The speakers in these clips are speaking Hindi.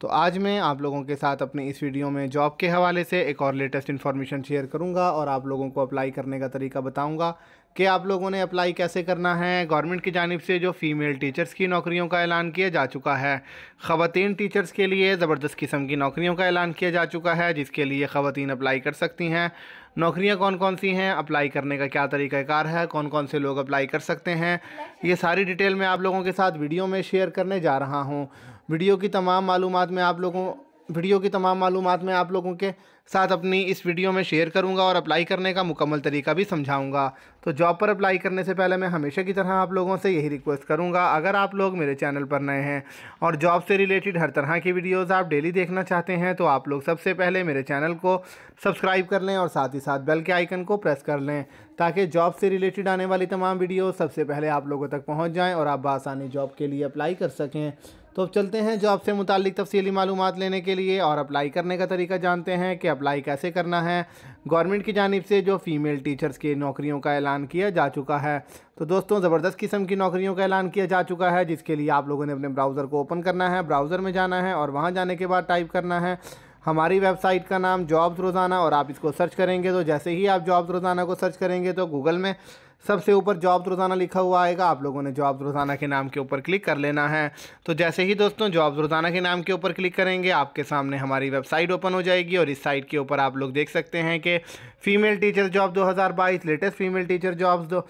तो आज मैं आप लोगों के साथ अपने इस वीडियो में जॉब के हवाले से एक और लेटेस्ट इन्फॉर्मेशन शेयर करूंगा और आप लोगों को अप्लाई करने का तरीका बताऊंगा कि आप लोगों ने अप्लाई कैसे करना है गवर्नमेंट की जानब से जो फ़ीमेल टीचर्स की नौकरियों का ऐलान किया जा चुका है ख़वान टीचर्स के लिए ज़बरदस्त किस्म की नौकरियों का ऐलान किया जा चुका है जिसके लिए ख़वान अप्लाई कर सकती हैं नौकरियां कौन कौन सी हैं अप्लाई करने का क्या तरीक़ाकार है कौन कौन से लोग अप्लाई कर सकते हैं ये सारी डिटेल मैं आप लोगों के साथ वीडियो में शेयर करने जा रहा हूँ वीडियो की तमाम मालूम में आप लोगों वीडियो की तमाम मालूम में आप लोगों के साथ अपनी इस वीडियो में शेयर करूंगा और अप्लाई करने का मुकम्मल तरीका भी समझाऊंगा तो जॉब पर अप्लाई करने से पहले मैं हमेशा की तरह आप लोगों से यही रिक्वेस्ट करूंगा अगर आप लोग मेरे चैनल पर नए हैं और जॉब से रिलेटेड हर तरह की वीडियोस आप डेली देखना चाहते हैं तो आप लोग सबसे पहले मेरे चैनल को सब्सक्राइब कर लें और साथ ही साथ बेल के आइकन को प्रेस कर लें ताकि जॉब से रिलेटेड आने वाली तमाम वीडियो सबसे पहले आप लोगों तक पहुँच जाएँ और आप आसानी जॉब के लिए अप्लाई कर सकें तो अब चलते हैं जॉब से मुतलिक तफसीली मालूम लेने के लिए और अप्लाई करने का तरीका जानते हैं कि अप्लाई कैसे करना है गवर्नमेंट की जानब से जो फ़ीमेल टीचर्स की नौकरियों का ऐलान किया जा चुका है तो दोस्तों ज़बरदस्त किस्म की नौकरियों का ऐलान किया जा चुका है जिसके लिए आप लोगों ने अपने ब्राउज़र को ओपन करना है ब्राउज़र में जाना है और वहाँ जाने के बाद टाइप करना है हमारी वेबसाइट का नाम जॉब्स रोज़ाना और आप इसको सर्च करेंगे तो जैसे ही आप जॉब्स रोज़ाना को सर्च करेंगे तो गूगल में सबसे ऊपर जॉब्स रोज़ाना लिखा हुआ आएगा आप लोगों ने जॉब्स रोज़ाना के नाम के ऊपर क्लिक कर लेना है तो जैसे ही दोस्तों जॉब्स रोज़ाना के नाम के ऊपर क्लिक करेंगे आपके सामने हमारी वेबसाइट ओपन हो जाएगी और इस साइट के ऊपर आप लोग देख सकते हैं कि female teacher job 2022 latest female teacher jobs दो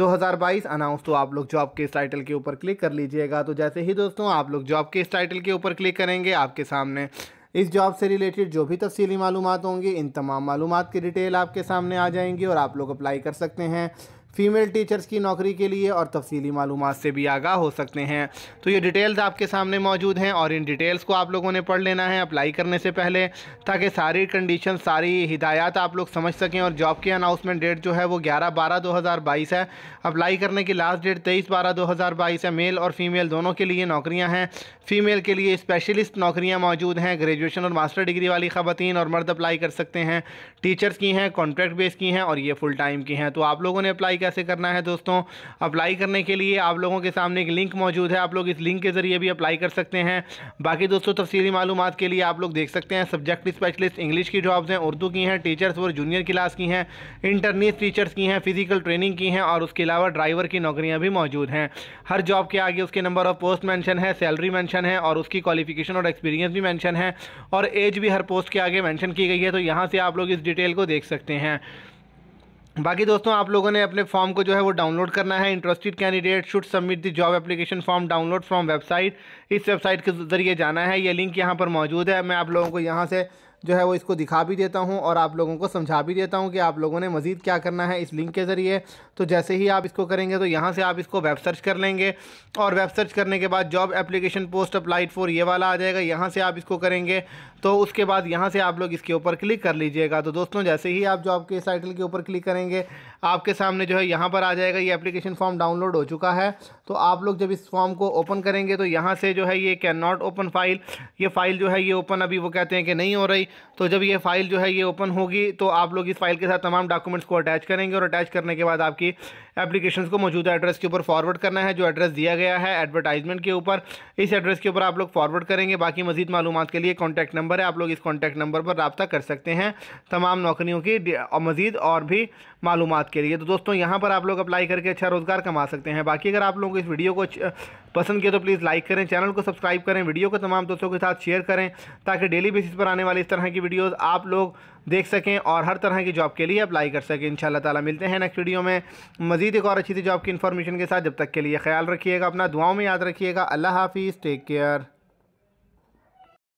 2022 अनाउंस तो आप लोग जॉब के इस टाइटल के ऊपर क्लिक कर लीजिएगा तो जैसे ही दोस्तों आप लोग जॉब के इस टाइटल के ऊपर क्लिक करेंगे आपके सामने इस जॉब से रिलेटेड जो भी तफसली मालूम होंगी इन तमाम मालूम की डिटेल आपके सामने आ जाएंगी और आप लोग अप्लाई कर सकते हैं फीमेल टीचर्स की नौकरी के लिए और तफसीली मालूम से भी आगाह हो सकते हैं तो ये डिटेल्स आपके सामने मौजूद हैं और इन डिटेल्स को आप लोगों ने पढ़ लेना है अप्लाई करने से पहले ताकि सारी कंडीशन सारी हिदायत आप लोग समझ सकें और जॉब की अनाउंसमेंट डेट जो है वो ग्यारह बारह दो हज़ार बाईस है अप्लाई करने की लास्ट डेट तेईस बारह दो हज़ार बाईस है मेल और फीमेल दोनों के लिए नौकरियाँ हैं फीमेल के लिए स्पेशलिस्ट नौकरियाँ मौजूद हैं ग्रेजुएशन और मास्टर डिग्री वाली ख़वान और मर्द अप्लाई कर सकते हैं टीचर्स की हैं कॉन्ट्रैक्ट बेस की हैं और ये फुल टाइम की हैं तो आप लोगों ने अप्लाई कर कैसे करना है दोस्तों अप्लाई करने के लिए आप लोगों के सामने एक लिंक मौजूद है आप लोग इस लिंक के ज़रिए भी अप्लाई कर सकते हैं बाकी दोस्तों तफसीली मालूम के लिए आप लोग देख सकते हैं सब्जेक्ट स्पेशलिस्ट इंग्लिश की जॉब्स हैं उर्दू की हैं टीचर्स और जूनियर क्लास की हैं इंटरनीस टीचर्स की हैं फिजिकल ट्रेनिंग की हैं और उसके अलावा ड्राइवर की नौकरियाँ भी मौजूद हैं हर जॉब के आगे उसके नंबर ऑफ पोस्ट मैंशन है सैलरी मैंशन है और उसकी क्वालिफिकेशन और एक्सपीरियंस भी मैंशन है और एज भी हर पोस्ट के आगे मैंशन की गई है तो यहाँ से आप लोग इस डिटेल को देख सकते हैं बाकी दोस्तों आप लोगों ने अपने फॉर्म को जो है वो डाउनलोड करना है interested candidate should submit the job application form download from website इस वेबसाइट के जरिए जाना है ये लिंक यहाँ पर मौजूद है मैं आप लोगों को यहाँ से जो है वो इसको दिखा भी देता हूँ और आप लोगों को समझा भी देता हूँ कि आप लोगों ने मज़ीद क्या करना है इस लिंक के ज़रिए तो जैसे ही आप इसको करेंगे तो यहाँ से आप इसको वेब सर्च कर लेंगे और वेब सर्च करने के बाद job application post applied for ये वाला आ जाएगा यहाँ से आप इसको करेंगे तो उसके बाद यहाँ से आप लोग इसके ऊपर क्लिक कर लीजिएगा तो दोस्तों जैसे ही आप जॉब के इस के ऊपर क्लिक करेंगे आपके सामने जो है यहाँ पर आ जाएगा ये एप्लीकेशन फॉर्म डाउनलोड हो चुका है तो आप लोग जब इस फॉर्म को ओपन करेंगे तो यहाँ से जो है ये कैन नॉट ओपन फाइल ये फ़ाइल जो है ये ओपन अभी वो कहते हैं कि नहीं हो रही तो जब ये फाइल जो है ये ओपन होगी तो आप लोग इस फाइल के साथ तमाम डॉक्यूमेंट्स को अटैच करेंगे और अटैच करने के बाद आपकी एप्लीकेशन को मौजूदा एड्रेस के ऊपर फॉरवर्ड करना है जो एड्रेस दिया गया है एडवर्टाइजमेंट के ऊपर इस एड्रेस के ऊपर आप लोग फॉरवर्ड करेंगे बाकी मजीद मालूम के लिए कॉन्टैक्ट नंबर है आप लोग इस कॉन्टैक्ट नंबर पर रबता कर सकते हैं तमाम नौकरियों की मजीद और भी मालूम के लिए तो दोस्तों यहाँ पर आप लोग अप्लाई करके अच्छा रोज़गार कमा सकते हैं बाकी अगर आप लोगों को इस वीडियो को पसंद किया तो प्लीज़ लाइक करें चैनल को सब्सक्राइब करें वीडियो को तमाम दोस्तों के साथ शेयर करें ताकि डेली बेसिस पर आने वाले इस तरह तरह की वीडियोस आप लोग देख सकें और हर तरह की जॉब के लिए अप्लाई कर सकें इन ताला मिलते हैं नेक्स्ट वीडियो में मजीद एक और अच्छी सी जॉब की इन्फॉर्मेशन के साथ जब तक के लिए ख्याल रखिएगा अपना दुआओं में याद रखिएगा अल्लाह हाफिज़ टेक केयर